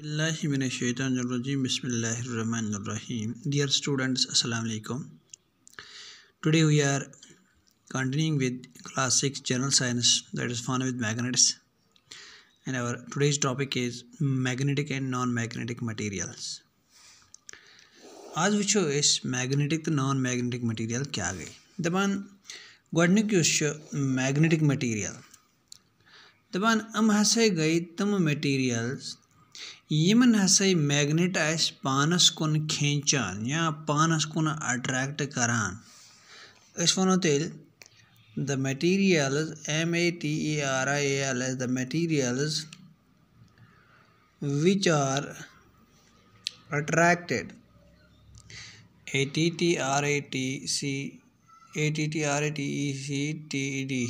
बिल्लाशैतरजीम बसमीम dear students अस्सलाम वालेकुम today we are continuing with classic general science that is fun with magnets and our today's topic is magnetic and non magnetic materials आज वो इस magnetic तो non magnetic material क्या गई दपान गुक magnetic material दपान अम हसे गई तम मटेरियल्स यमन हस मैगनेट आनस कुन खेचान या पानस कुन अट्रैक्ट करान वनो तेल the materials M A T A R I L the materials which are attracted A T T R A T C A T T R A T E C T D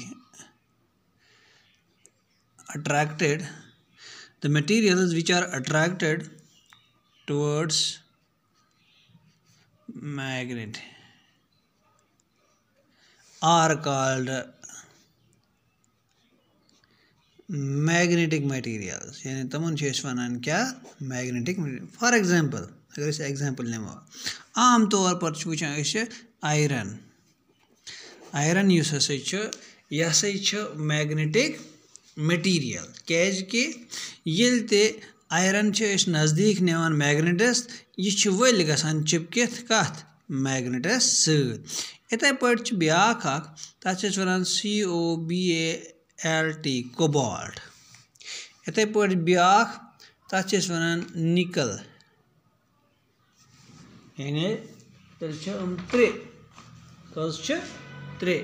attracted the materials which are attracted towards magnet are called magnetic materials यानी तमन वनान क्या magnetic for example अगर example नमो आम तौर पर वुचान iron iron इस हसा यह मैग्नेटिक मटीरियल क्याज कि ये आयरन नजदीक नवान मैगनेटस यह वल ग चिपक कथ मैगनेटस सतै पे ब्या वन C O B L T cobalt इतै पे ब्या वन निकल यानी त्रे कल त्रे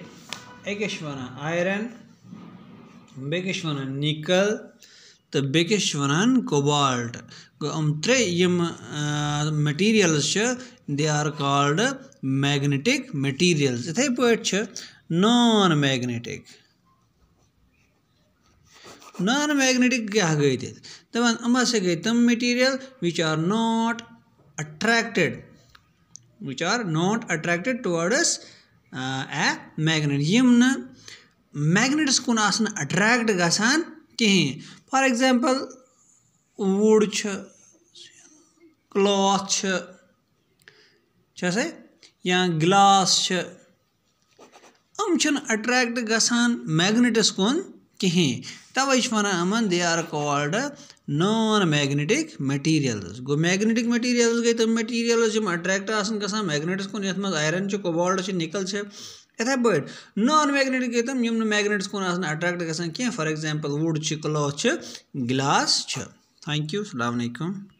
अकेश वन आयरन Beekeswonen nikkel تہٕ بیٚکِس چھِ وَنان کوبالٹ گوٚو یِم ترٛےٚ یِم میٹیٖریَلٕز چھِ they are called magnetic materials یِتھَے پٲٹھۍ چھِ نان میگنِٹِک نان میگنِٹِک کیٛاہ گٔے تیٚلہِ دَپان یِم ہَسا گٔے تِم material which are not attracted which are not attracted towards a magnet یِم نہٕ मैग्नेट्स कुन अट्रैक्ट ग कहें फॉर एग्जांपल वुड क्लॉथ या ग्लास अम्न अट्रैक्ट ग मैग्नेट्स कुन کِہیٖنۍ تَوَے چھِ وَنان یِمَن they are called non magnetic materials گوٚو میگنِٹِک میٹیٖریَلٕز گٔے تِم میٹیٖریَلٕز یِم اَٹریکٹ آسان گژھان میگنِٹَس کُن یَتھ منٛز آیرَن چھُ کوبالٹ چھِ نِکَل چھِ یِتھَے پٲٹھۍ نان میگنِٹِک گٔے تِم یِم نہٕ میگنِٹَس کُن آسان اَٹریکٹ گژھان کینٛہہ فار ایٚگزامپٕل وُڈ چھِ کٕلاتھ چھِ گِلاس چھِ تھینٛک یوٗ السلام علیکُم